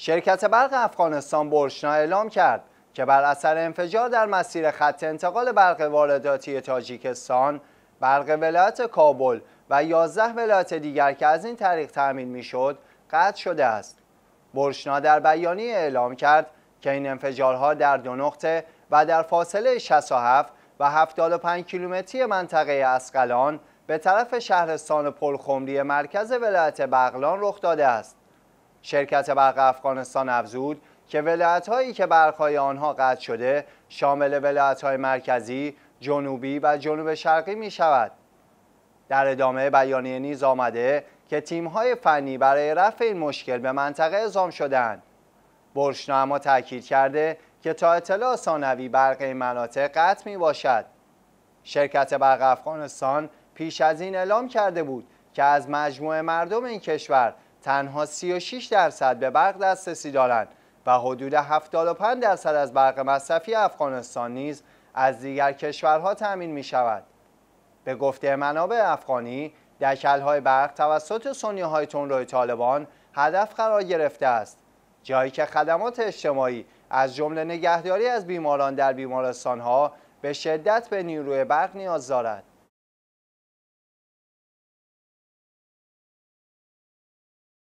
شرکت برق افغانستان برشنا اعلام کرد که بر اثر انفجار در مسیر خط انتقال برق وارداتی تاجیکستان برق ولایت کابل و 11 ولایت دیگر که از این طریق تأمین میشد قطع شده است برشنا در بیانیه اعلام کرد که این انفجارها در دو نقطه و در فاصله 67 و 75 کیلومتری منطقه اسقلان به طرف شهرستان پلخمری مرکز ولایت بغلان رخ داده است شرکت برق افغانستان افزود که ولایت هایی که های آنها قطع شده شامل ولایت های مرکزی، جنوبی و جنوب شرقی می شود. در ادامه بیانیه نیز آمده که تیم های فنی برای رفع این مشکل به منطقه اعزام شدند. اما تاکید کرده که تا اطلاع ثانوی برق این مناطق قطع می باشد. شرکت برق افغانستان پیش از این اعلام کرده بود که از مجموع مردم این کشور تنها 36 درصد به برق دسترسی دارند و حدود 75 درصد از برق مصرفی افغانستان نیز از دیگر کشورها تأمین می شود. به گفته منابع افغانی، دکلهای برق توسط تون تنروی طالبان هدف قرار گرفته است. جایی که خدمات اجتماعی از جمله نگهداری از بیماران در بیمارستانها به شدت به نیروی برق نیاز دارد.